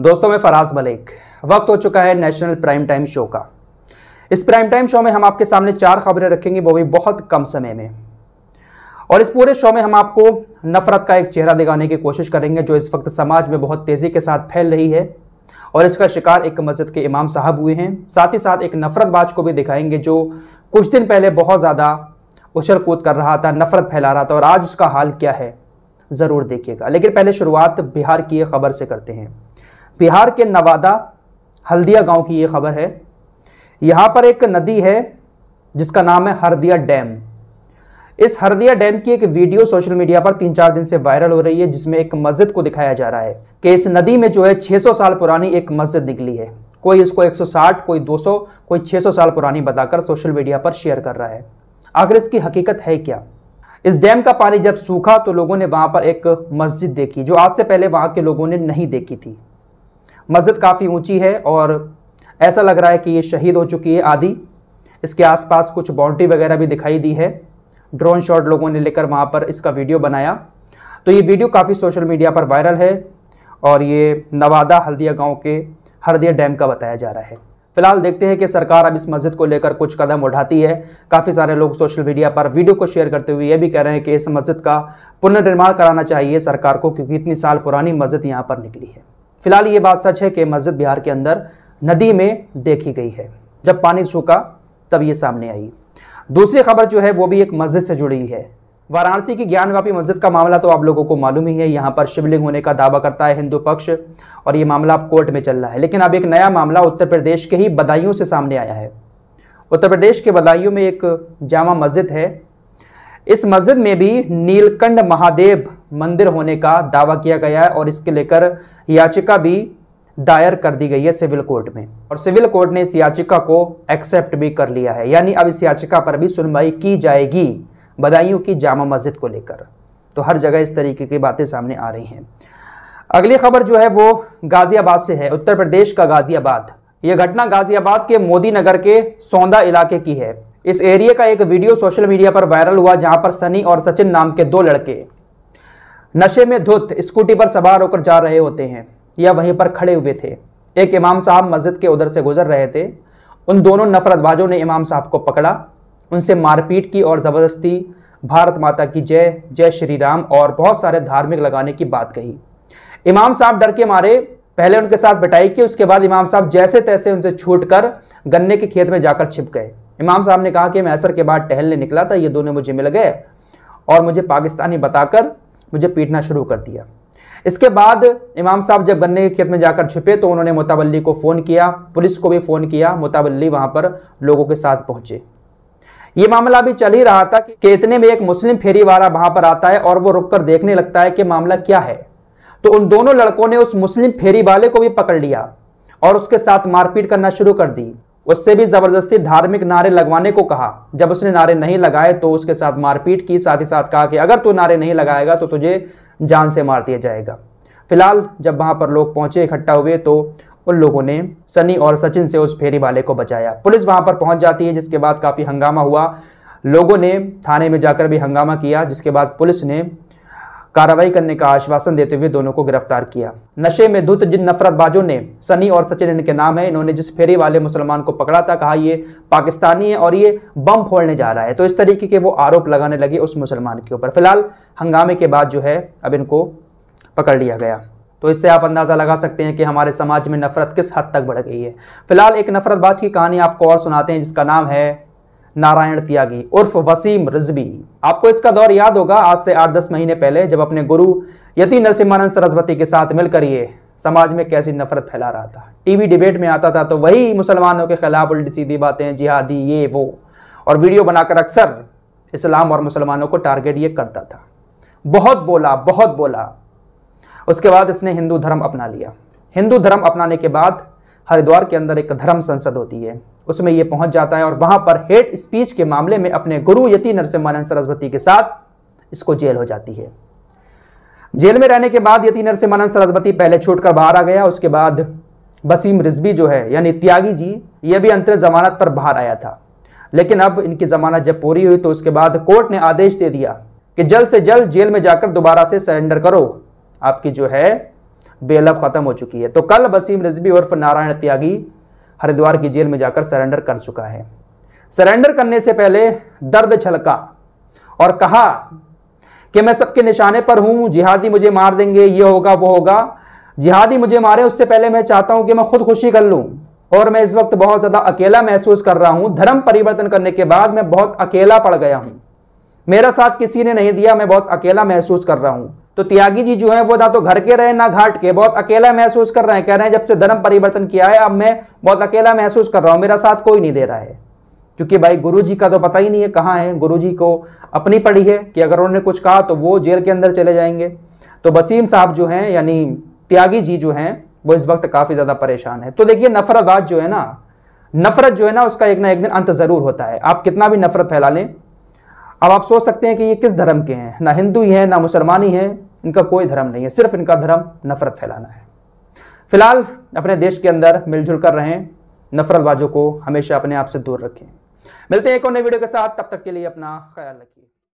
दोस्तों मैं फराज मलिक वक्त हो चुका है नेशनल प्राइम टाइम शो का इस प्राइम टाइम शो में हम आपके सामने चार खबरें रखेंगे वो भी बहुत कम समय में और इस पूरे शो में हम आपको नफरत का एक चेहरा दिखाने की कोशिश करेंगे जो इस वक्त समाज में बहुत तेज़ी के साथ फैल रही है और इसका शिकार एक मस्जिद के इमाम साहब हुए हैं साथ ही साथ एक नफरतबाज को भी दिखाएंगे जो कुछ दिन पहले बहुत ज़्यादा उछल कूद कर रहा था नफरत फैला रहा था और आज उसका हाल क्या है ज़रूर देखिएगा लेकिन पहले शुरुआत बिहार की खबर से करते हैं बिहार के नवादा हल्दिया गांव की ये खबर है यहाँ पर एक नदी है जिसका नाम है हरदिया डैम इस हरदिया डैम की एक वीडियो सोशल मीडिया पर तीन चार दिन से वायरल हो रही है जिसमें एक मस्जिद को दिखाया जा रहा है कि इस नदी में जो है 600 साल पुरानी एक मस्जिद निकली है कोई इसको 160 कोई 200 कोई 600 साल पुरानी बताकर सोशल मीडिया पर शेयर कर रहा है आखिर इसकी हकीकत है क्या इस डैम का पानी जब सूखा तो लोगों ने वहां पर एक मस्जिद देखी जो आज से पहले वहां के लोगों ने नहीं देखी थी मस्जिद काफ़ी ऊंची है और ऐसा लग रहा है कि ये शहीद हो चुकी है आदि इसके आसपास कुछ बाउंड्री वगैरह भी दिखाई दी है ड्रोन शॉट लोगों ने लेकर वहाँ पर इसका वीडियो बनाया तो ये वीडियो काफ़ी सोशल मीडिया पर वायरल है और ये नवादा हल्दिया गाँव के हरदिया डैम का बताया जा रहा है फिलहाल देखते हैं कि सरकार अब इस मस्जिद को लेकर कुछ कदम उठाती है काफ़ी सारे लोग सोशल मीडिया पर वीडियो को शेयर करते हुए ये भी कह रहे हैं कि इस मस्जिद का पुनर्निर्माण कराना चाहिए सरकार को क्योंकि इतनी साल पुरानी मस्जिद यहाँ पर निकली है फिलहाल ये बात सच है कि मस्जिद बिहार के अंदर नदी में देखी गई है जब पानी सूखा तब ये सामने आई दूसरी खबर जो है वो भी एक मस्जिद से जुड़ी है वाराणसी की ज्ञानवापी मस्जिद का मामला तो आप लोगों को मालूम ही है यहाँ पर शिवलिंग होने का दावा करता है हिंदू पक्ष और ये मामला अब कोर्ट में चल रहा है लेकिन अब एक नया मामला उत्तर प्रदेश के ही बदायूं से सामने आया है उत्तर प्रदेश के बदायूं में एक जामा मस्जिद है इस मस्जिद में भी नीलकंड महादेव मंदिर होने का दावा किया गया है और इसके लेकर याचिका भी दायर कर दी गई है सिविल कोर्ट में और सिविल कोर्ट ने इस याचिका को एक्सेप्ट भी कर लिया है यानी अब इस याचिका पर भी सुनवाई की जाएगी बदायूं की जामा मस्जिद को लेकर तो हर जगह इस तरीके की बातें सामने आ रही हैं अगली खबर जो है वो गाज़ियाबाद से है उत्तर प्रदेश का गाज़ियाबाद यह घटना गाज़ियाबाद के मोदी नगर के सौंदा इलाके की है इस एरिया का एक वीडियो सोशल मीडिया पर वायरल हुआ जहां पर सनी और सचिन नाम के दो लड़के नशे में धुत स्कूटी पर सवार होकर जा रहे होते हैं या वहीं पर खड़े हुए थे एक इमाम साहब मस्जिद के उधर से गुजर रहे थे उन दोनों नफरतबाजों ने इमाम साहब को पकड़ा उनसे मारपीट की और ज़बरदस्ती भारत माता की जय जय श्री राम और बहुत सारे धार्मिक लगाने की बात कही इमाम साहब डर के मारे पहले उनके साथ बिटाई की उसके बाद इमाम साहब जैसे तैसे उनसे छूट कर गन्ने के खेत में जाकर छिप गए इमाम साहब ने कहा कि मैं असर के बाद टहलने निकला था ये दोनों मुझे मिल गए और मुझे पाकिस्तानी बताकर मुझे पीटना शुरू कर दिया इसके बाद इमाम साहब जब गन्ने के खेत में जाकर छुपे तो उन्होंने मुताबली को फ़ोन किया पुलिस को भी फ़ोन किया मुताबली वहाँ पर लोगों के साथ पहुँचे ये मामला भी चल ही रहा था कि इतने में एक मुस्लिम फेरी वाला वहाँ पर आता है और वो रुक कर देखने लगता है कि मामला क्या है तो उन दोनों लड़कों ने उस मुस्लिम फेरी वाले को भी पकड़ लिया और उसके साथ मारपीट करना शुरू कर दी उससे भी जबरदस्ती धार्मिक नारे लगवाने को कहा जब उसने नारे नहीं लगाए तो उसके साथ मारपीट की साथ ही साथ कहा कि अगर तू नारे नहीं लगाएगा तो तुझे जान से मार दिया जाएगा फिलहाल जब वहां पर लोग पहुंचे इकट्ठा हुए तो उन लोगों ने सनी और सचिन से उस फेरी वाले को बचाया पुलिस वहां पर पहुंच जाती है जिसके बाद काफ़ी हंगामा हुआ लोगों ने थाने में जाकर भी हंगामा किया जिसके बाद पुलिस ने कार्रवाई करने का आश्वासन देते हुए दोनों को गिरफ्तार किया नशे में धुत जिन नफरतबाजों ने सनी और सचिन इनके नाम है इन्होंने जिस फेरी वाले मुसलमान को पकड़ा था कहा ये पाकिस्तानी है और ये बम फोड़ने जा रहा है तो इस तरीके के वो आरोप लगाने लगे उस मुसलमान के ऊपर फिलहाल हंगामे के बाद जो है अब इनको पकड़ लिया गया तो इससे आप अंदाज़ा लगा सकते हैं कि हमारे समाज में नफरत किस हद तक बढ़ गई है फिलहाल एक नफरतबाज की कहानी आपको और सुनाते हैं जिसका नाम है नारायण त्यागी उर्फ वसीम रिजवी आपको इसका दौर याद होगा आज से आठ दस महीने पहले जब अपने गुरु यति नरसिम्हानंद सरस्वती के साथ मिलकर ये समाज में कैसी नफरत फैला रहा था टीवी डिबेट में आता था तो वही मुसलमानों के खिलाफ उल्टी सीधी बातें जिहादी ये वो और वीडियो बनाकर अक्सर इस्लाम और मुसलमानों को टारगेट ये करता था बहुत बोला बहुत बोला उसके बाद इसने हिंदू धर्म अपना लिया हिंदू धर्म अपनाने के बाद हरिद्वार के अंदर एक धर्म संसद होती है उसमें ये पहुंच जाता है और वहां पर हेट स्पीच के मामले में अपने गुरु यति नरसिम्हानंद सरस्वती के साथ इसको जेल हो जाती है जेल में रहने के बाद यति नरसिम्हानंद सरस्वती पहले छूटकर बाहर आ गया उसके बाद बसीम रिजवी जो है यानी त्यागी जी ये भी अंतर जमानत पर बाहर आया था लेकिन अब इनकी जमानत जब पूरी हुई तो उसके बाद कोर्ट ने आदेश दे दिया कि जल्द से जल्द जेल में जाकर दोबारा से सरेंडर करो आपकी जो है बेलब खत्म हो चुकी है तो कल बसीम रिजवी उर्फ नारायण त्यागी हरिद्वार की जेल में जाकर सरेंडर कर चुका है सरेंडर करने से पहले दर्द छलका और कहा कि मैं सबके निशाने पर हूं जिहादी मुझे मार देंगे ये होगा वो होगा जिहादी मुझे मारे उससे पहले मैं चाहता हूं कि मैं खुदकुशी कर लूं और मैं इस वक्त बहुत ज्यादा अकेला महसूस कर रहा हूं धर्म परिवर्तन करने के बाद मैं बहुत अकेला पड़ गया हूं मेरा साथ किसी ने नहीं दिया मैं बहुत अकेला महसूस कर रहा हूं तो त्यागी जी जो है वो ना तो घर के रहे ना घाट के बहुत अकेला महसूस कर रहे हैं कह रहे हैं जब से धर्म परिवर्तन किया है अब मैं बहुत अकेला महसूस कर रहा हूं मेरा साथ कोई नहीं दे रहा है क्योंकि भाई गुरु जी का तो पता ही नहीं है कहाँ है गुरु जी को अपनी पड़ी है कि अगर उन्होंने कुछ कहा तो वो जेल के अंदर चले जाएंगे तो वसीम साहब जो हैं यानी त्यागी जी जो हैं वो इस वक्त काफ़ी ज़्यादा परेशान है तो देखिए आज जो है ना नफरत जो है ना उसका एक ना एक दिन अंत ज़रूर होता है आप कितना भी नफरत फैला लें अब आप सोच सकते हैं कि ये किस धर्म के हैं ना हिंदू ही हैं ना मुसलमान ही हैं इनका कोई धर्म नहीं है सिर्फ इनका धर्म नफरत फैलाना है फिलहाल अपने देश के अंदर मिलजुल कर रहें नफरतबाजों को हमेशा अपने आप से दूर रखें मिलते हैं एक और नए वीडियो के साथ तब तक के लिए अपना ख्याल रखिए